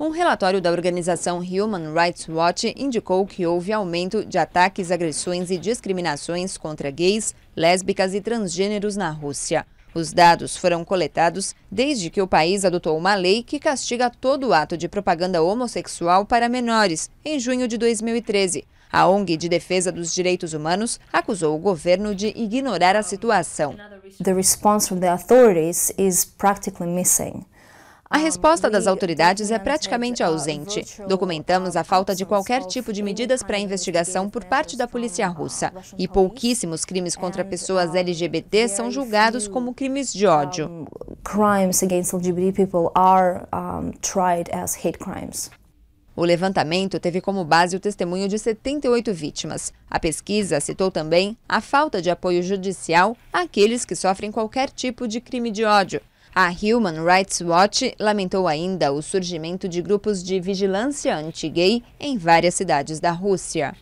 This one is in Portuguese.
Um relatório da organização Human Rights Watch indicou que houve aumento de ataques, agressões e discriminações contra gays, lésbicas e transgêneros na Rússia. Os dados foram coletados desde que o país adotou uma lei que castiga todo ato de propaganda homossexual para menores, em junho de 2013. A ONG de Defesa dos Direitos Humanos acusou o governo de ignorar a situação. The response from the authorities is practically missing. A resposta das autoridades é praticamente ausente. Documentamos a falta de qualquer tipo de medidas para investigação por parte da polícia russa. E pouquíssimos crimes contra pessoas LGBT são julgados como crimes de ódio. Crimes contra LGBT são are como crimes. O levantamento teve como base o testemunho de 78 vítimas. A pesquisa citou também a falta de apoio judicial àqueles que sofrem qualquer tipo de crime de ódio, a Human Rights Watch lamentou ainda o surgimento de grupos de vigilância anti-gay em várias cidades da Rússia.